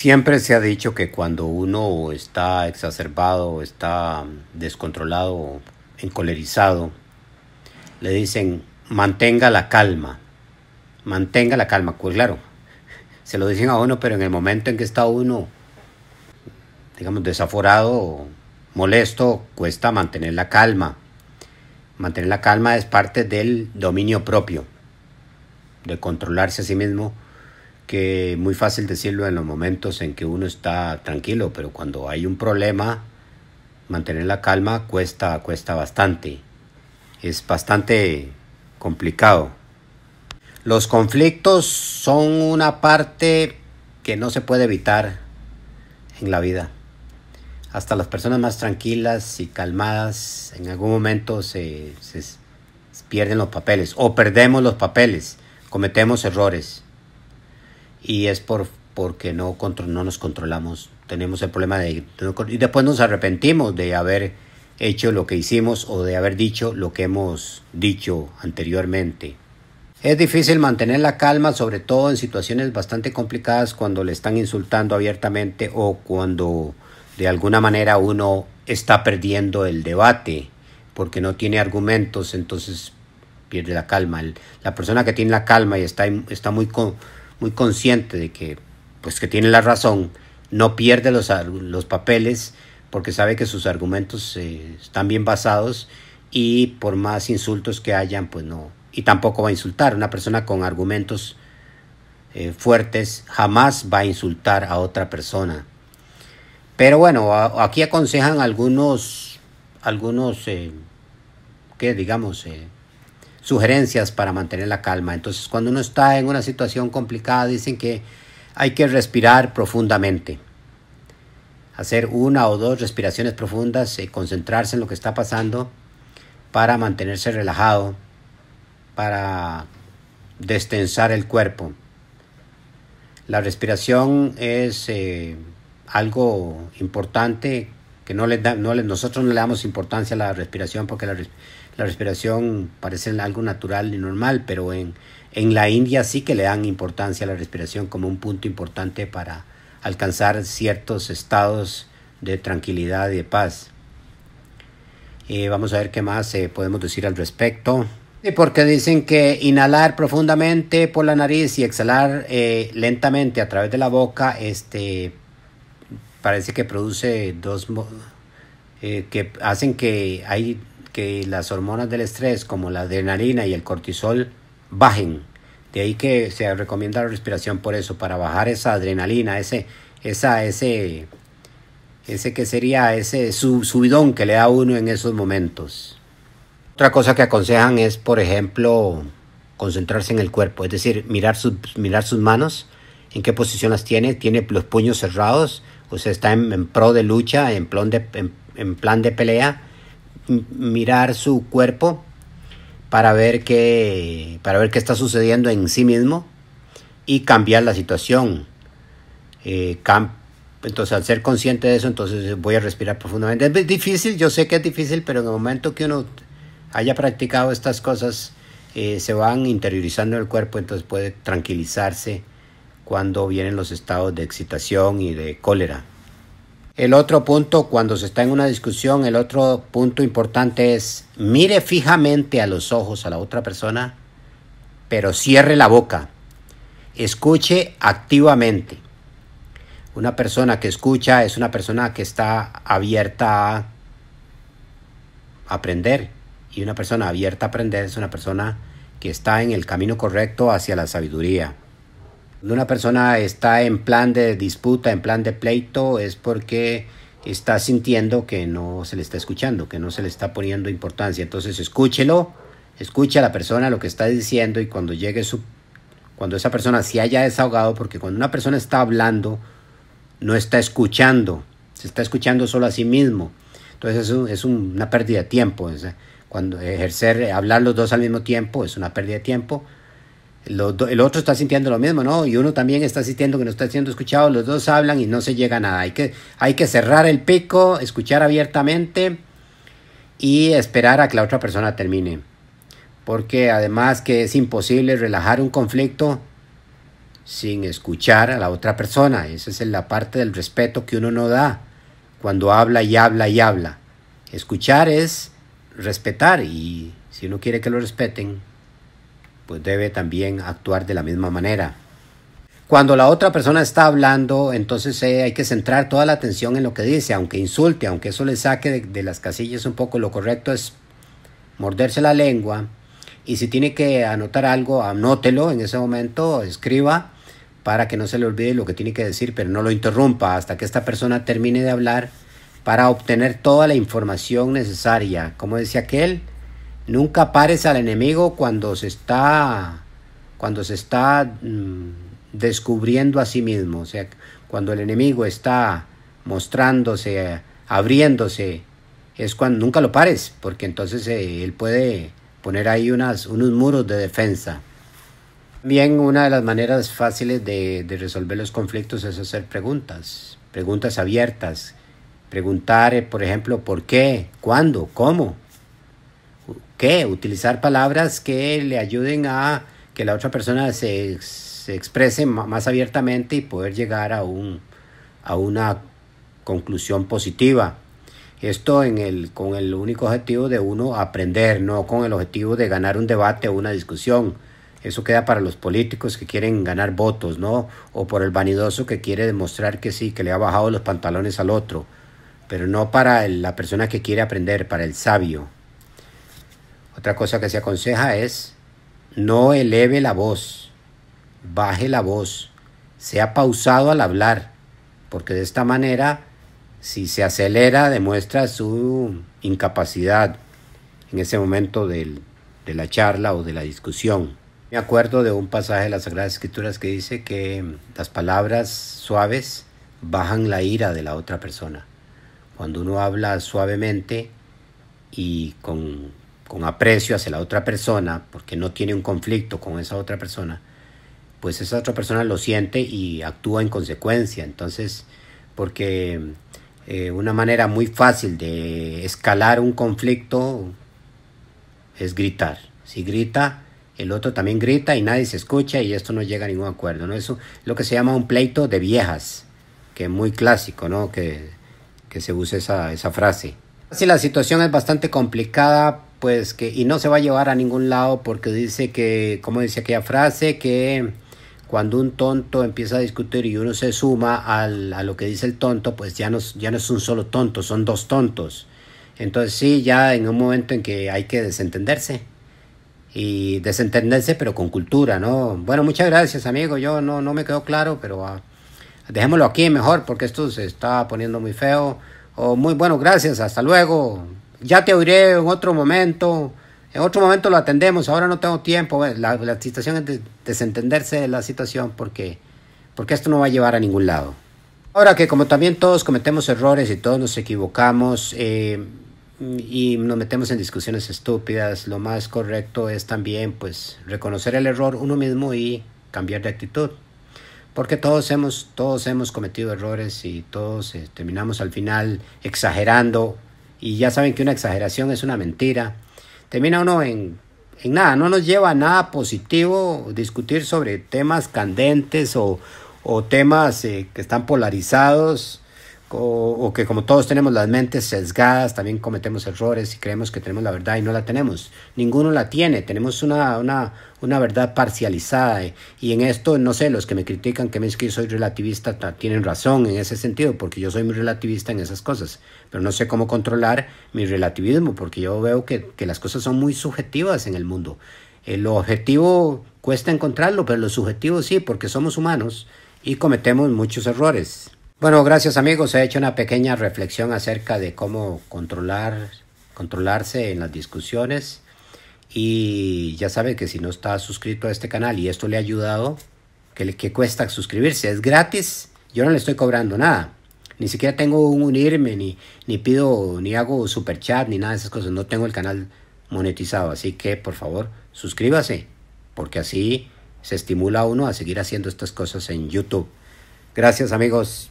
Siempre se ha dicho que cuando uno está exacerbado, está descontrolado, encolerizado, le dicen mantenga la calma, mantenga la calma. Pues claro, se lo dicen a uno, pero en el momento en que está uno, digamos, desaforado, molesto, cuesta mantener la calma. Mantener la calma es parte del dominio propio, de controlarse a sí mismo que muy fácil decirlo en los momentos en que uno está tranquilo, pero cuando hay un problema, mantener la calma cuesta, cuesta bastante. Es bastante complicado. Los conflictos son una parte que no se puede evitar en la vida. Hasta las personas más tranquilas y calmadas en algún momento se pierden los papeles o perdemos los papeles, cometemos errores y es por, porque no, no nos controlamos. Tenemos el problema de... Y después nos arrepentimos de haber hecho lo que hicimos o de haber dicho lo que hemos dicho anteriormente. Es difícil mantener la calma, sobre todo en situaciones bastante complicadas cuando le están insultando abiertamente o cuando de alguna manera uno está perdiendo el debate porque no tiene argumentos, entonces pierde la calma. la persona que tiene la calma y está, está muy muy consciente de que, pues que tiene la razón, no pierde los, los papeles porque sabe que sus argumentos eh, están bien basados y por más insultos que hayan, pues no. Y tampoco va a insultar. Una persona con argumentos eh, fuertes jamás va a insultar a otra persona. Pero bueno, aquí aconsejan algunos, algunos, eh, que digamos? sugerencias para mantener la calma. Entonces, cuando uno está en una situación complicada, dicen que hay que respirar profundamente. Hacer una o dos respiraciones profundas, y eh, concentrarse en lo que está pasando para mantenerse relajado, para destensar el cuerpo. La respiración es eh, algo importante que no, le no nosotros no le damos importancia a la respiración porque la respiración la respiración parece algo natural y normal, pero en, en la India sí que le dan importancia a la respiración como un punto importante para alcanzar ciertos estados de tranquilidad y de paz. Eh, vamos a ver qué más eh, podemos decir al respecto. Y porque dicen que inhalar profundamente por la nariz y exhalar eh, lentamente a través de la boca, este, parece que produce dos, que hacen que hay que las hormonas del estrés como la adrenalina y el cortisol bajen. De ahí que se recomienda la respiración por eso, para bajar esa adrenalina, ese, esa, ese, ese que sería ese subidón que le da uno en esos momentos. Otra cosa que aconsejan es, por ejemplo, concentrarse en el cuerpo, es decir, mirar, sus, mirar sus manos, en qué posición las tiene, tiene los puños cerrados, o sea, está en, pro de lucha, en en plan de pelea, mirar su cuerpo para ver qué para ver qué está sucediendo en sí mismo y cambiar la situación eh, entonces al ser consciente de eso entonces eh, voy a respirar profundamente es difícil yo sé que es difícil pero en el momento que uno haya practicado estas cosas eh, se van interiorizando el cuerpo entonces puede tranquilizarse cuando vienen los estados de excitación y de cólera el otro punto, cuando se está en una discusión, el otro punto importante es mire fijamente a los ojos a la otra persona, pero cierre la boca. Escuche activamente. Una persona que escucha es una persona que está abierta a aprender. Y una persona abierta a aprender es una persona que está en el camino correcto hacia la sabiduría. Cuando una persona está en plan de disputa, en plan de pleito, es porque está sintiendo que no se le está escuchando, que no se le está poniendo importancia. Entonces escúchelo, escucha a la persona lo que está diciendo y cuando llegue su... Cuando esa persona se haya desahogado, porque cuando una persona está hablando, no está escuchando, se está escuchando solo a sí mismo. Entonces es, es una pérdida de tiempo. cuando ejercer, hablar los dos al mismo tiempo es una pérdida de tiempo el otro está sintiendo lo mismo, ¿no? Y uno también está sintiendo que no está siendo escuchado, los dos hablan y no se llega a nada. Hay que, hay que cerrar el pico, escuchar abiertamente y esperar a que la otra persona termine. Porque además que es imposible relajar un conflicto sin escuchar a la otra persona. Esa es la parte del respeto que uno no da cuando habla y habla y habla. Escuchar es respetar y si uno quiere que lo respeten, pues debe también actuar de la misma manera. Cuando la otra persona está hablando, entonces eh, hay que centrar toda la atención en lo que dice, aunque insulte, aunque eso le saque de, de las casillas un poco, lo correcto es morderse la lengua y si tiene que anotar algo, anótelo en ese momento, escriba para que no se le olvide lo que tiene que decir, pero no lo interrumpa hasta que esta persona termine de hablar para obtener toda la información necesaria. Como decía aquel, Nunca pares al enemigo cuando se está, cuando se está mm, descubriendo a sí mismo. O sea, cuando el enemigo está mostrándose, abriéndose, es cuando nunca lo pares, porque entonces eh, él puede poner ahí unos muros de defensa. También una de las maneras fáciles de, de, resolver los conflictos es hacer preguntas, preguntas abiertas. Preguntar, eh, por ejemplo, ¿por qué? ¿Cuándo? ¿Cómo? que Utilizar palabras que le ayuden a que la otra persona se, exprese más abiertamente y poder llegar a, un, a una conclusión positiva. Esto en el, con el único objetivo de uno aprender, no con el objetivo de ganar un debate o una discusión. Eso queda para los políticos que quieren ganar votos, ¿no? O por el vanidoso que quiere demostrar que sí, que le ha bajado los pantalones al otro. Pero no para la persona que quiere aprender, para el sabio. Otra cosa que se aconseja es no eleve la voz, baje la voz, sea pausado al hablar, porque de esta manera, si se acelera, demuestra su incapacidad en ese momento de la charla o de la discusión. Me acuerdo de un pasaje de las Sagradas Escrituras que dice que las palabras suaves bajan la ira de la otra persona. Cuando uno habla suavemente y con con aprecio hacia la otra persona, porque no tiene un conflicto con esa otra persona, pues esa otra persona lo siente y actúa en consecuencia. Entonces, porque eh, una manera muy fácil de escalar un conflicto es gritar. Si grita, el otro también grita y nadie se escucha y esto no llega a ningún acuerdo. ¿no? Eso es lo que se llama un pleito de viejas, que es muy clásico, ¿no? Que, se use esa, frase. Si la situación es bastante complicada pues que y no se va a llevar a ningún lado porque dice que, como dice aquella frase, que cuando un tonto empieza a discutir y uno se suma al, a lo que dice el tonto, pues ya no, ya no es un solo tonto, son dos tontos. Entonces sí, ya en un momento en que hay que desentenderse y desentenderse pero con cultura, ¿no? Bueno, muchas gracias amigo, yo no, no me quedó claro, pero ah, dejémoslo aquí mejor porque esto se está poniendo muy feo. o oh, muy bueno, gracias, hasta luego ya te oiré en otro momento. En otro momento lo atendemos, ahora no tengo tiempo. La, situación es desentenderse de la situación porque, porque esto no va a llevar a ningún lado. Ahora que como también todos cometemos errores y todos nos equivocamos eh, y nos metemos en discusiones estúpidas, lo más correcto es también pues reconocer el error uno mismo y cambiar de actitud. Porque todos hemos, todos hemos cometido errores y todos eh, terminamos al final exagerando y ya saben que una exageración es una mentira. Termina uno en, en nada, no nos lleva a nada positivo discutir sobre temas candentes o, o temas eh, que están polarizados o, que como todos tenemos las mentes sesgadas, también cometemos errores y creemos que tenemos la verdad y no la tenemos. Ninguno la tiene, tenemos una, verdad parcializada. Y en esto, no sé, los que me critican que me dicen que soy relativista tienen razón en ese sentido, porque yo soy muy relativista en esas cosas. Pero no sé cómo controlar mi relativismo, porque yo veo que, las cosas son muy subjetivas en el mundo. Eh, lo objetivo cuesta encontrarlo, pero lo subjetivo sí, porque somos humanos y cometemos muchos errores. Bueno, gracias amigos. He hecho una pequeña reflexión acerca de cómo controlar, controlarse en las discusiones. Y ya sabe que si no está suscrito a este canal y esto le ha ayudado, que le cuesta suscribirse, es gratis. Yo no le estoy cobrando nada. Ni siquiera tengo un unirme, ni, ni pido, ni hago super chat, ni nada de esas cosas. No tengo el canal monetizado. Así que por favor, suscríbase, porque así se estimula a uno a seguir haciendo estas cosas en YouTube. Gracias amigos.